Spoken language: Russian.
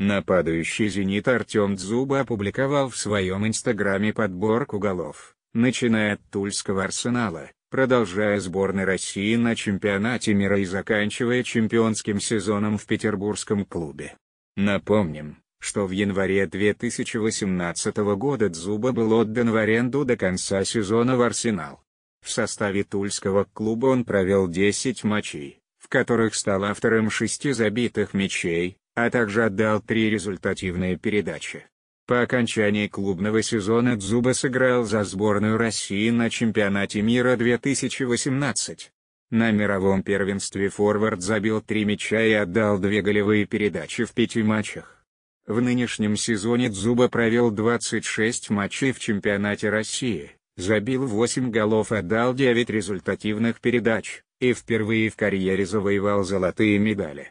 Нападающий «Зенит» Артем Дзуба опубликовал в своем инстаграме подборку голов, начиная от Тульского арсенала, продолжая сборной России на чемпионате мира и заканчивая чемпионским сезоном в петербургском клубе. Напомним, что в январе 2018 года Дзуба был отдан в аренду до конца сезона в Арсенал. В составе тульского клуба он провел 10 матчей, в которых стал автором шести забитых мячей, а также отдал три результативные передачи. По окончании клубного сезона Дзуба сыграл за сборную России на чемпионате мира 2018. На мировом первенстве форвард забил три мяча и отдал две голевые передачи в пяти матчах. В нынешнем сезоне Дзуба провел 26 матчей в чемпионате России, забил 8 голов и отдал 9 результативных передач, и впервые в карьере завоевал золотые медали.